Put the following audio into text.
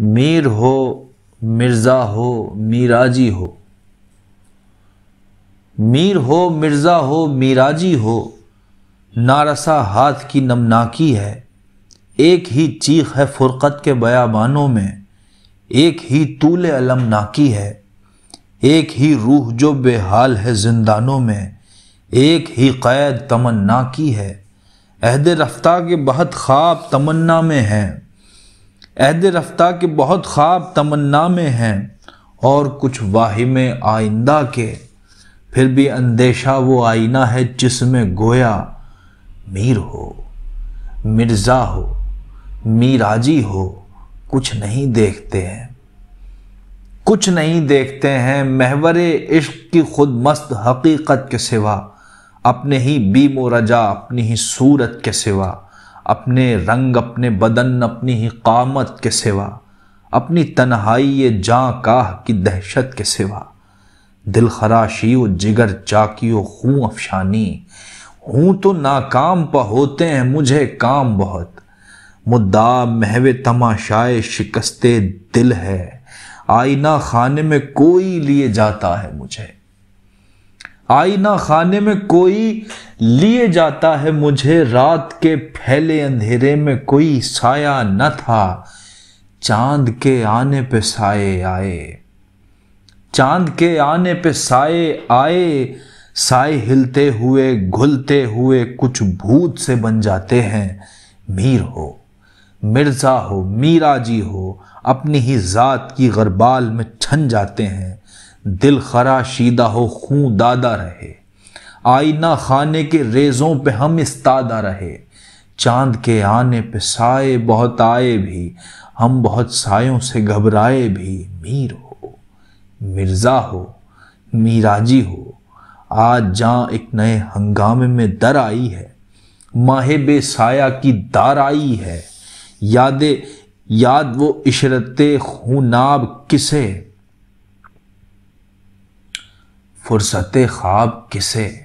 मीर हो मिर्ज़ा हो मीराजी हो मीर हो मिर्ज़ा हो मीराजी हो नारसा हाथ की नमनाकी है एक ही चीख है फ़ुरक़त के बयाबानों में एक ही तूल अलम नाकी है एक ही रूह जो बेहाल है जिंदानों में एक ही क़ैद तमन्ना की है अहद रफ्ता के बहुत ख्वाब तमन्ना में हैं अहद रफ्ता के बहुत ख्वाब तमन्ना में हैं और कुछ वाहिम आइंदा के फिर भी अंदेशा वो आईना है जिसमें गोया मीर हो मिर्ज़ा हो मीराजी हो कुछ नहीं देखते हैं कुछ नहीं देखते हैं महवर इश्क की खुद मस्त हकीकत के सिवा अपने ही बीम रजा अपनी ही सूरत के सिवा अपने रंग अपने बदन अपनी ही कामत के सिवा अपनी तनहाई ये जा काह की दहशत के सिवा दिल खराशी व जिगर चाकी व खूँ अफशानी हूँ तो नाकाम पर होते हैं मुझे काम बहुत मुद्दा महवे तमाशाए शिकस्ते दिल है आईना खाने में कोई लिए जाता है मुझे आईना खाने में कोई लिए जाता है मुझे रात के फैले अंधेरे में कोई साया न था चांद के आने पे साए आए चांद के आने पे साए आए साए हिलते हुए घुलते हुए कुछ भूत से बन जाते हैं मीर हो मिर्ज़ा हो मीरा जी हो अपनी ही ज़ात की गरबाल में छन जाते हैं दिल खरा शीदा हो खूं दादा रहे आईना खाने के रेजों पे हम इस्तादा रहे चांद के आने पे साए बहुत आए भी हम बहुत सायों से घबराए भी मीर हो मिर्ज़ा हो मीराजी हो आज जहाँ एक नए हंगामे में दर आई है माहे बेसाया की दार आई है याद याद वो इशरत खूनाब किसे फुर्सत ख्वाब किसे